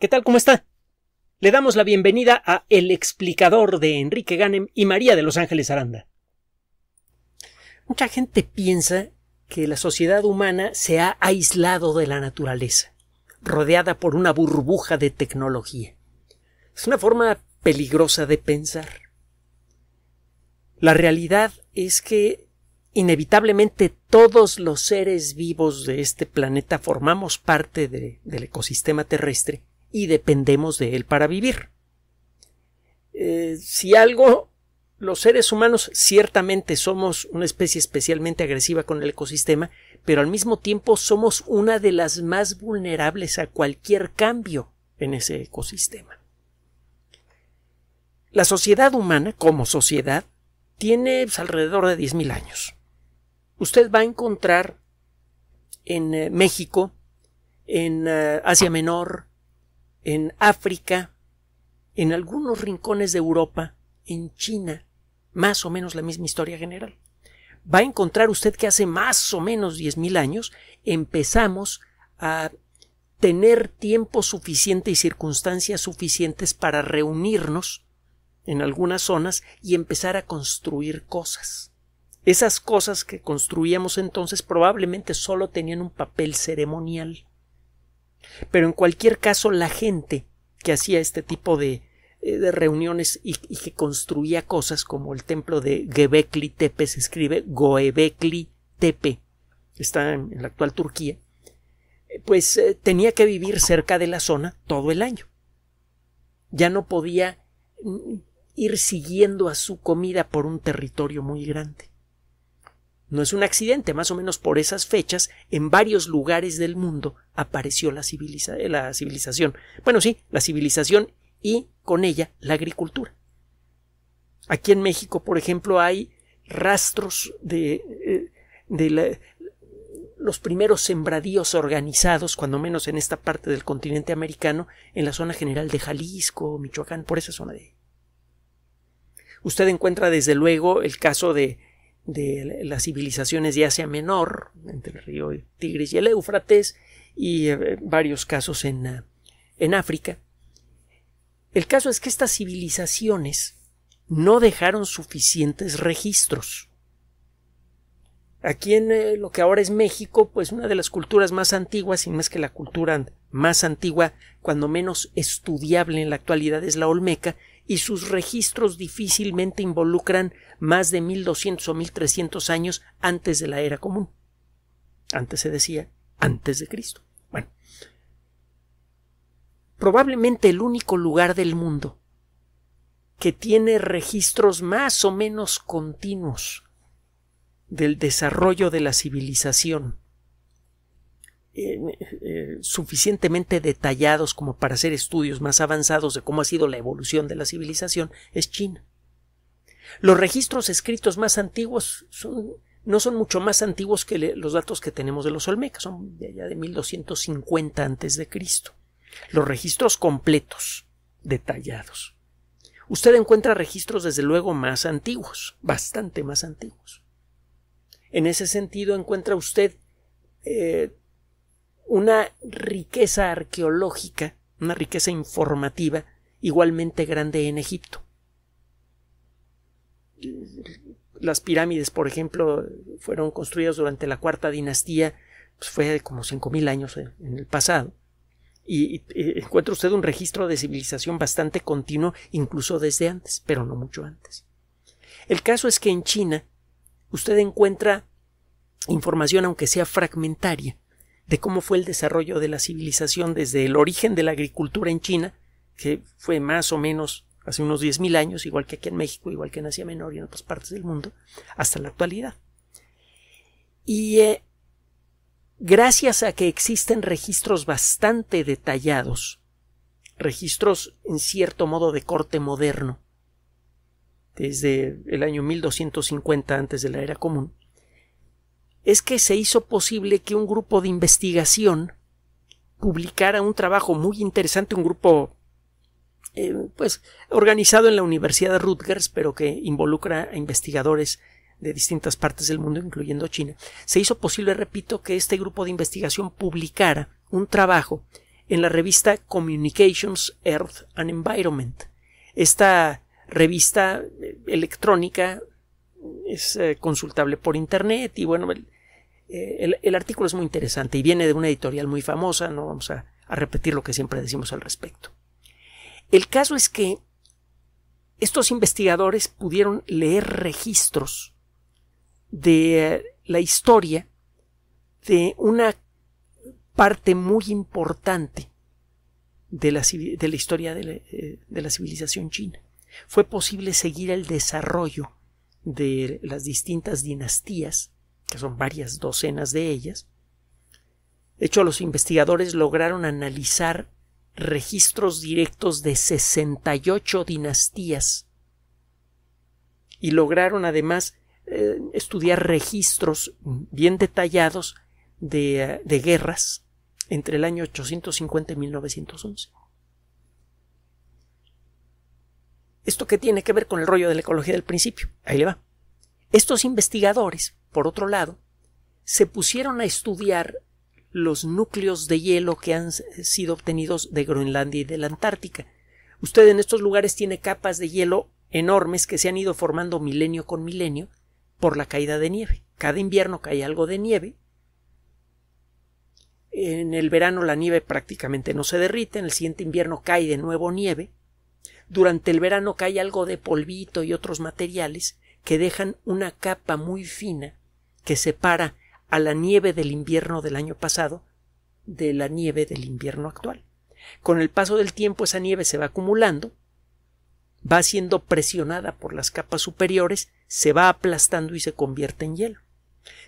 ¿Qué tal? ¿Cómo está? Le damos la bienvenida a El explicador de Enrique Ganem y María de Los Ángeles Aranda. Mucha gente piensa que la sociedad humana se ha aislado de la naturaleza, rodeada por una burbuja de tecnología. Es una forma peligrosa de pensar. La realidad es que inevitablemente todos los seres vivos de este planeta formamos parte del ecosistema terrestre y dependemos de él para vivir. Eh, si algo, los seres humanos ciertamente somos una especie especialmente agresiva con el ecosistema, pero al mismo tiempo somos una de las más vulnerables a cualquier cambio en ese ecosistema. La sociedad humana, como sociedad, tiene pues, alrededor de 10.000 años. Usted va a encontrar en eh, México, en eh, Asia Menor, en África, en algunos rincones de Europa, en China, más o menos la misma historia general. Va a encontrar usted que hace más o menos 10.000 años empezamos a tener tiempo suficiente y circunstancias suficientes para reunirnos en algunas zonas y empezar a construir cosas. Esas cosas que construíamos entonces probablemente solo tenían un papel ceremonial. Pero en cualquier caso, la gente que hacía este tipo de, eh, reuniones y, que construía cosas como el templo de Gebekli Tepe, se escribe Goebekli Tepe, está en, la actual Turquía, eh, pues eh, tenía que vivir cerca de la zona todo el año. Ya no podía mm, ir siguiendo a su comida por un territorio muy grande. No es un accidente, más o menos por esas fechas, en varios lugares del mundo apareció la, civiliza la civilización. Bueno, sí, la civilización y con ella la agricultura. Aquí en México, por ejemplo, hay rastros de, eh, los primeros sembradíos organizados, cuando menos en esta parte del continente americano, en la zona general de Jalisco, Michoacán, por esa zona de Usted encuentra desde luego el caso de de las civilizaciones de Asia Menor, entre el río Tigris y el Éufrates, y eh, varios casos en, eh, en África. El caso es que estas civilizaciones no dejaron suficientes registros. Aquí en eh, lo que ahora es México, pues una de las culturas más antiguas, y más que la cultura más antigua, cuando menos estudiable en la actualidad, es la Olmeca, y sus registros difícilmente involucran más de 1200 o 1300 años antes de la era común. Antes se decía antes de Cristo. Bueno, probablemente el único lugar del mundo que tiene registros más o menos continuos del desarrollo de la civilización eh, suficientemente detallados como para hacer estudios más avanzados de cómo ha sido la evolución de la civilización es China. Los registros escritos más antiguos son, no son mucho más antiguos que los datos que tenemos de los Olmecas, son de allá de 1250 antes de Cristo. Los registros completos, detallados. Usted encuentra registros desde luego más antiguos, bastante más antiguos. En ese sentido encuentra usted eh, una riqueza arqueológica, una riqueza informativa igualmente grande en Egipto. Las pirámides, por ejemplo, fueron construidas durante la cuarta dinastía, pues fue de como 5.000 años en, el pasado. y, encuentra usted un registro de civilización bastante continuo, incluso desde antes, pero no mucho antes. El caso es que en China usted encuentra información, aunque sea fragmentaria, de cómo fue el desarrollo de la civilización desde el origen de la agricultura en China, que fue más o menos hace unos 10.000 años, igual que aquí en México, igual que en Asia Menor y en otras partes del mundo, hasta la actualidad. Y eh, gracias a que existen registros bastante detallados, registros en cierto modo de corte moderno, desde el año 1250 antes de la era común, es que se hizo posible que un grupo de investigación publicara un trabajo muy interesante, un grupo eh, pues organizado en la Universidad de Rutgers, pero que involucra a investigadores de distintas partes del mundo, incluyendo China, se hizo posible, repito, que este grupo de investigación publicara un trabajo en la revista Communications, Earth and Environment. Esta revista eh, electrónica es eh, consultable por Internet y bueno, eh, el, artículo es muy interesante y viene de una editorial muy famosa, no vamos a, repetir lo que siempre decimos al respecto. El caso es que estos investigadores pudieron leer registros de eh, la historia de una parte muy importante de la, historia eh, de la, civilización china. Fue posible seguir el desarrollo de las distintas dinastías que son varias docenas de ellas. De hecho, los investigadores lograron analizar registros directos de 68 dinastías y lograron además eh, estudiar registros bien detallados de, de guerras entre el año 850 y 1911. ¿Esto qué tiene que ver con el rollo de la ecología del principio? Ahí le va. Estos investigadores, por otro lado, se pusieron a estudiar los núcleos de hielo que han sido obtenidos de Groenlandia y de la Antártica. Usted en estos lugares tiene capas de hielo enormes que se han ido formando milenio con milenio por la caída de nieve. Cada invierno cae algo de nieve. En el verano la nieve prácticamente no se derrite, en el siguiente invierno cae de nuevo nieve. Durante el verano cae algo de polvito y otros materiales, que dejan una capa muy fina que separa a la nieve del invierno del año pasado de la nieve del invierno actual. Con el paso del tiempo esa nieve se va acumulando, va siendo presionada por las capas superiores, se va aplastando y se convierte en hielo.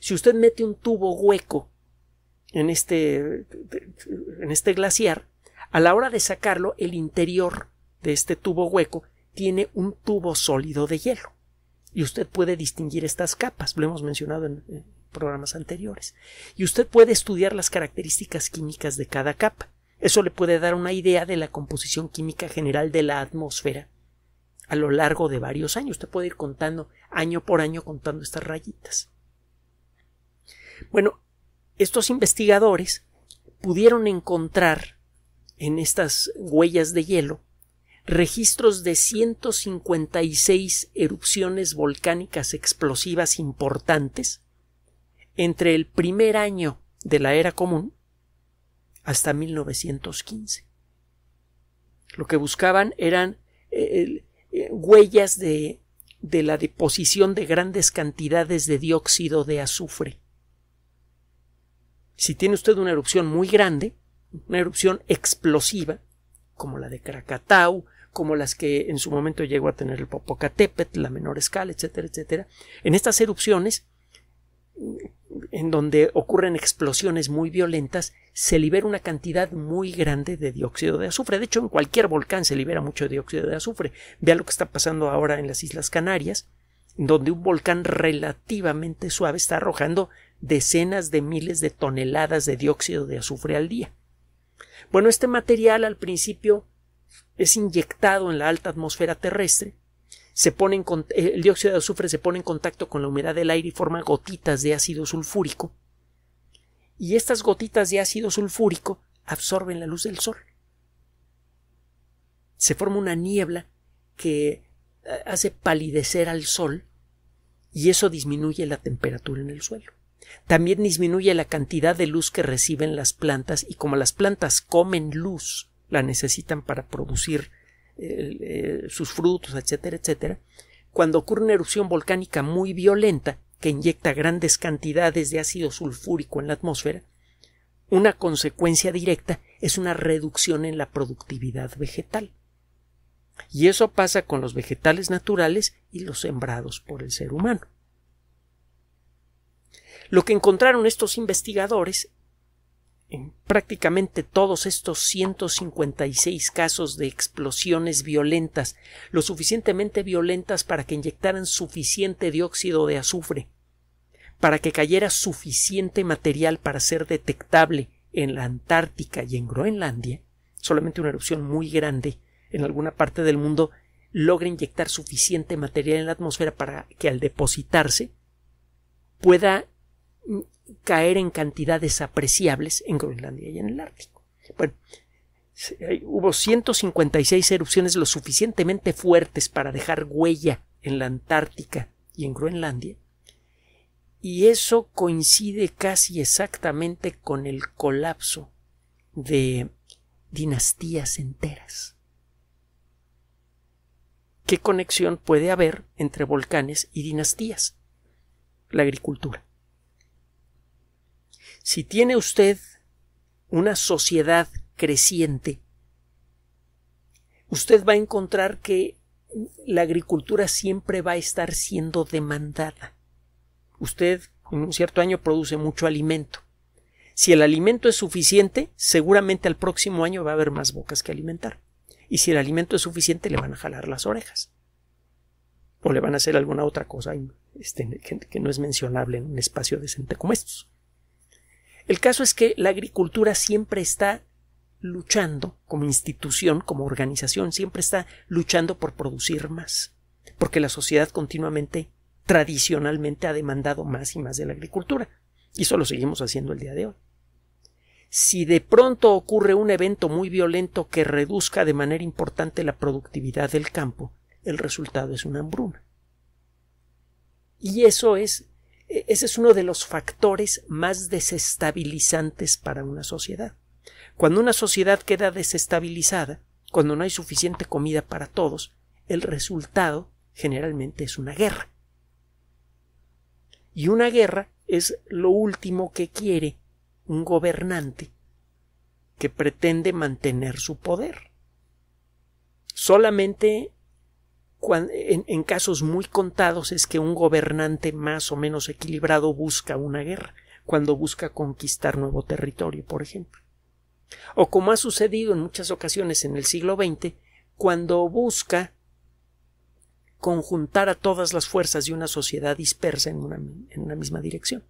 Si usted mete un tubo hueco en este, en este glaciar, a la hora de sacarlo, el interior de este tubo hueco tiene un tubo sólido de hielo y usted puede distinguir estas capas, lo hemos mencionado en, programas anteriores, y usted puede estudiar las características químicas de cada capa. Eso le puede dar una idea de la composición química general de la atmósfera a lo largo de varios años. Usted puede ir contando año por año contando estas rayitas. Bueno, estos investigadores pudieron encontrar en estas huellas de hielo registros de 156 erupciones volcánicas explosivas importantes entre el primer año de la era común hasta 1915. Lo que buscaban eran eh, eh, huellas de, de la deposición de grandes cantidades de dióxido de azufre. Si tiene usted una erupción muy grande, una erupción explosiva, como la de Krakatau, como las que en su momento llegó a tener el Popocatépetl, la menor escala, etcétera, etcétera, en estas erupciones, en donde ocurren explosiones muy violentas, se libera una cantidad muy grande de dióxido de azufre. De hecho, en cualquier volcán se libera mucho dióxido de azufre. Vea lo que está pasando ahora en las Islas Canarias, donde un volcán relativamente suave está arrojando decenas de miles de toneladas de dióxido de azufre al día. Bueno, este material al principio es inyectado en la alta atmósfera terrestre, se pone eh, el dióxido de azufre se pone en contacto con la humedad del aire y forma gotitas de ácido sulfúrico, y estas gotitas de ácido sulfúrico absorben la luz del sol. Se forma una niebla que eh, hace palidecer al sol y eso disminuye la temperatura en el suelo. También disminuye la cantidad de luz que reciben las plantas y como las plantas comen luz la necesitan para producir eh, eh, sus frutos, etcétera, etcétera, cuando ocurre una erupción volcánica muy violenta que inyecta grandes cantidades de ácido sulfúrico en la atmósfera, una consecuencia directa es una reducción en la productividad vegetal. Y eso pasa con los vegetales naturales y los sembrados por el ser humano. Lo que encontraron estos investigadores en prácticamente todos estos 156 casos de explosiones violentas, lo suficientemente violentas para que inyectaran suficiente dióxido de azufre, para que cayera suficiente material para ser detectable en la Antártica y en Groenlandia, solamente una erupción muy grande en alguna parte del mundo logra inyectar suficiente material en la atmósfera para que al depositarse pueda caer en cantidades apreciables en Groenlandia y en el Ártico. Bueno, hubo 156 erupciones lo suficientemente fuertes para dejar huella en la Antártica y en Groenlandia, y eso coincide casi exactamente con el colapso de dinastías enteras. ¿Qué conexión puede haber entre volcanes y dinastías? La agricultura. Si tiene usted una sociedad creciente, usted va a encontrar que la agricultura siempre va a estar siendo demandada. Usted en un cierto año produce mucho alimento. Si el alimento es suficiente, seguramente al próximo año va a haber más bocas que alimentar. Y si el alimento es suficiente, le van a jalar las orejas. O le van a hacer alguna otra cosa este, que, que no es mencionable en un espacio decente como estos. El caso es que la agricultura siempre está luchando como institución, como organización, siempre está luchando por producir más, porque la sociedad continuamente, tradicionalmente, ha demandado más y más de la agricultura, y eso lo seguimos haciendo el día de hoy. Si de pronto ocurre un evento muy violento que reduzca de manera importante la productividad del campo, el resultado es una hambruna. Y eso es e, ese es uno de los factores más desestabilizantes para una sociedad. Cuando una sociedad queda desestabilizada, cuando no hay suficiente comida para todos, el resultado generalmente es una guerra. Y una guerra es lo último que quiere un gobernante que pretende mantener su poder. Solamente en, casos muy contados es que un gobernante más o menos equilibrado busca una guerra, cuando busca conquistar nuevo territorio, por ejemplo. O como ha sucedido en muchas ocasiones en el siglo XX, cuando busca conjuntar a todas las fuerzas de una sociedad dispersa en en una misma dirección.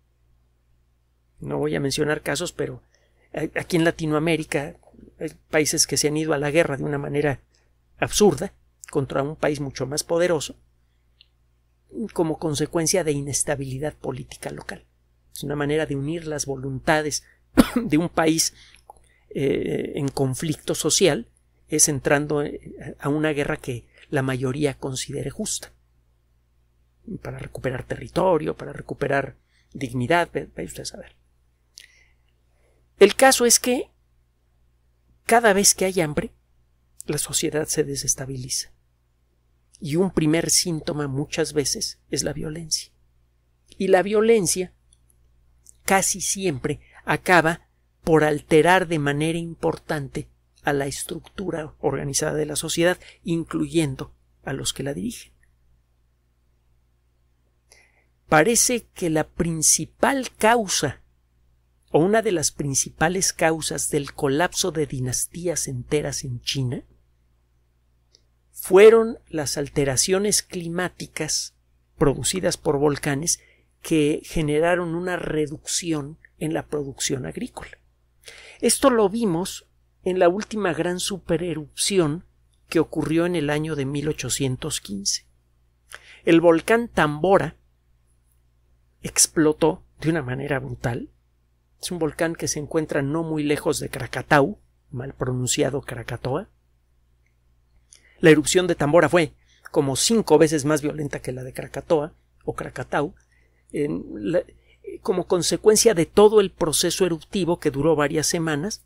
No voy a mencionar casos, pero eh, aquí en Latinoamérica hay eh, países que se han ido a la guerra de una manera absurda, contra un país mucho más poderoso como consecuencia de inestabilidad política local. Es una manera de unir las voluntades de un país eh, en conflicto social es entrando eh, a una guerra que la mayoría considere justa. Para recuperar territorio, para recuperar dignidad, vaya usted a saber. El caso es que cada vez que hay hambre, la sociedad se desestabiliza. Y un primer síntoma muchas veces es la violencia. Y la violencia casi siempre acaba por alterar de manera importante a la estructura organizada de la sociedad, incluyendo a los que la dirigen. Parece que la principal causa o una de las principales causas del colapso de dinastías enteras en China fueron las alteraciones climáticas producidas por volcanes que generaron una reducción en la producción agrícola. Esto lo vimos en la última gran supererupción que ocurrió en el año de 1815. El volcán Tambora explotó de una manera brutal. Es un volcán que se encuentra no muy lejos de Krakatau, mal pronunciado Krakatoa, la erupción de Tambora fue como cinco veces más violenta que la de Krakatoa o Krakatau, como consecuencia de todo el proceso eruptivo que duró varias semanas,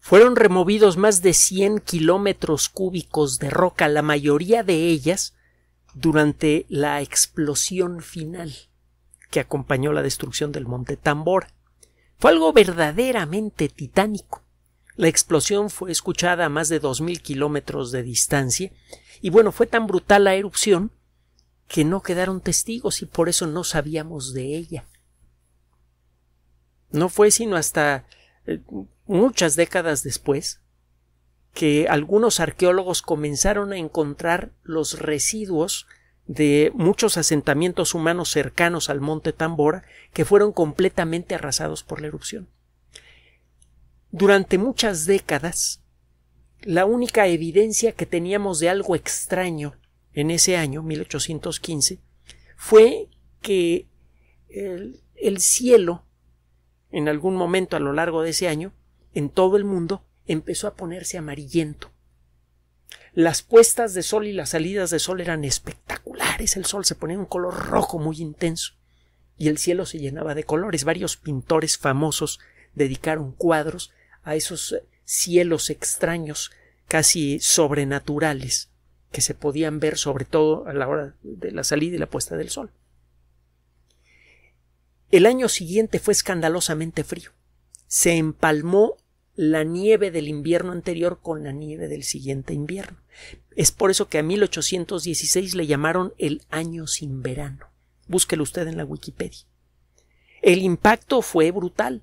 fueron removidos más de 100 kilómetros cúbicos de roca, la mayoría de ellas durante la explosión final que acompañó la destrucción del monte Tambora. Fue algo verdaderamente titánico. La explosión fue escuchada a más de 2.000 kilómetros de distancia y bueno, fue tan brutal la erupción que no quedaron testigos y por eso no sabíamos de ella. No fue sino hasta eh, muchas décadas después que algunos arqueólogos comenzaron a encontrar los residuos de muchos asentamientos humanos cercanos al monte Tambora que fueron completamente arrasados por la erupción. Durante muchas décadas, la única evidencia que teníamos de algo extraño en ese año, 1815, fue que el, el cielo, en algún momento a lo largo de ese año, en todo el mundo, empezó a ponerse amarillento. Las puestas de sol y las salidas de sol eran espectaculares. El sol se ponía un color rojo muy intenso y el cielo se llenaba de colores. Varios pintores famosos dedicaron cuadros a esos eh, cielos extraños, casi sobrenaturales, que se podían ver sobre todo a la hora de la salida y la puesta del sol. El año siguiente fue escandalosamente frío. Se empalmó la nieve del invierno anterior con la nieve del siguiente invierno. Es por eso que a 1816 le llamaron el año sin verano. Búsquelo usted en la Wikipedia. El impacto fue brutal.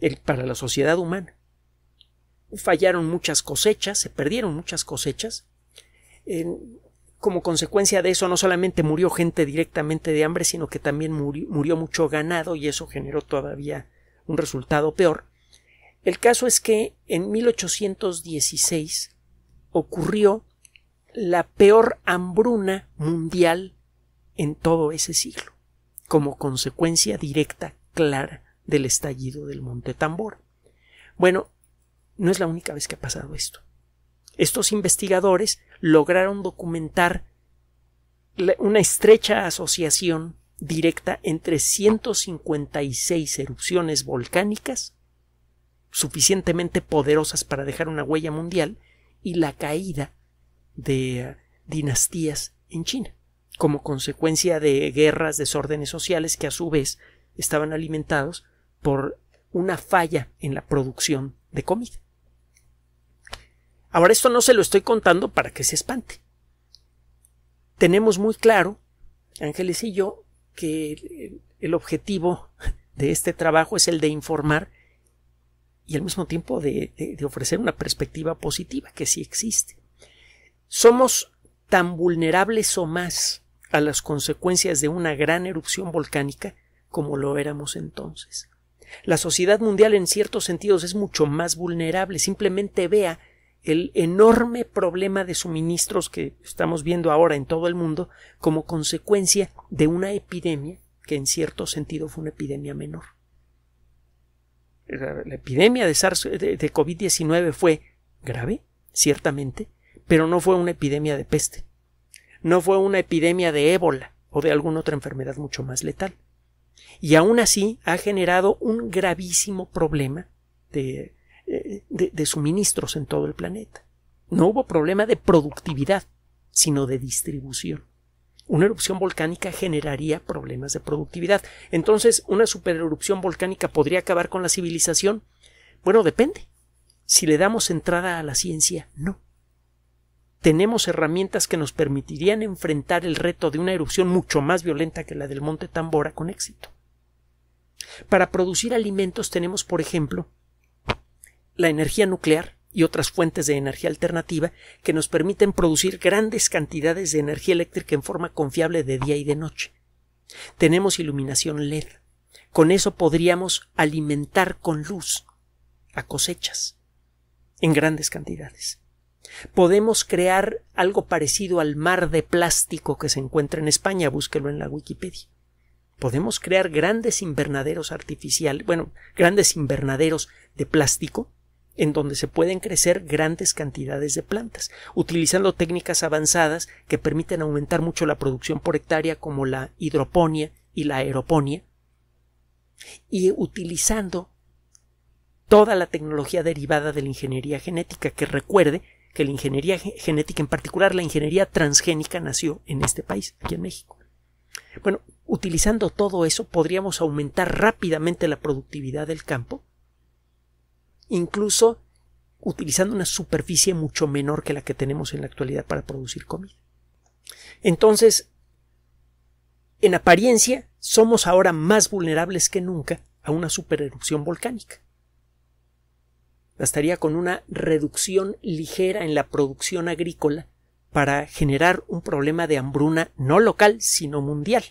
Eh, para la sociedad humana. Fallaron muchas cosechas, se perdieron muchas cosechas. como consecuencia de eso, no solamente murió gente directamente de hambre, sino que también murió, murió mucho ganado y eso generó todavía un resultado peor. El caso es que en 1816 ocurrió la peor hambruna mundial en todo ese siglo, como consecuencia directa, clara, del estallido del monte Tambor Bueno, no es la única vez que ha pasado esto. Estos investigadores lograron documentar una estrecha asociación directa entre 156 erupciones volcánicas suficientemente poderosas para dejar una huella mundial y la caída de uh, dinastías en China, como consecuencia de guerras, desórdenes sociales que a su vez estaban alimentados por una falla en la producción de comida. Ahora esto no se lo estoy contando para que se espante. Tenemos muy claro, Ángeles y yo, que el objetivo de este trabajo es el de informar y al mismo tiempo de, ofrecer una perspectiva positiva que sí existe. Somos tan vulnerables o más a las consecuencias de una gran erupción volcánica como lo éramos entonces. La sociedad mundial en ciertos sentidos es mucho más vulnerable. Simplemente vea el enorme problema de suministros que estamos viendo ahora en todo el mundo como consecuencia de una epidemia que en cierto sentido fue una epidemia menor. La epidemia de, COVID-19 fue grave, ciertamente, pero no fue una epidemia de peste, no fue una epidemia de ébola o de alguna otra enfermedad mucho más letal y aún así ha generado un gravísimo problema de, eh, de, de suministros en todo el planeta. No hubo problema de productividad, sino de distribución. Una erupción volcánica generaría problemas de productividad. Entonces, ¿una supererupción volcánica podría acabar con la civilización? Bueno, depende. Si le damos entrada a la ciencia, no tenemos herramientas que nos permitirían enfrentar el reto de una erupción mucho más violenta que la del monte Tambora con éxito. Para producir alimentos tenemos, por ejemplo, la energía nuclear y otras fuentes de energía alternativa que nos permiten producir grandes cantidades de energía eléctrica en forma confiable de día y de noche. Tenemos iluminación LED. Con eso podríamos alimentar con luz a cosechas en grandes cantidades. Podemos crear algo parecido al mar de plástico que se encuentra en España, búsquelo en la Wikipedia. Podemos crear grandes invernaderos artificiales, bueno, grandes invernaderos de plástico en donde se pueden crecer grandes cantidades de plantas, utilizando técnicas avanzadas que permiten aumentar mucho la producción por hectárea como la hidroponía y la aeroponía, y utilizando toda la tecnología derivada de la ingeniería genética que recuerde que la ingeniería genética, en particular la ingeniería transgénica, nació en este país, aquí en México. Bueno, utilizando todo eso podríamos aumentar rápidamente la productividad del campo, incluso utilizando una superficie mucho menor que la que tenemos en la actualidad para producir comida. Entonces, en apariencia, somos ahora más vulnerables que nunca a una supererupción volcánica bastaría con una reducción ligera en la producción agrícola para generar un problema de hambruna no local, sino mundial.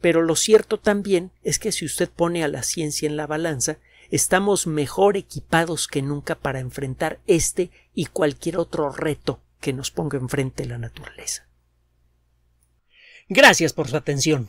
Pero lo cierto también es que si usted pone a la ciencia en la balanza, estamos mejor equipados que nunca para enfrentar este y cualquier otro reto que nos ponga enfrente la naturaleza. Gracias por su atención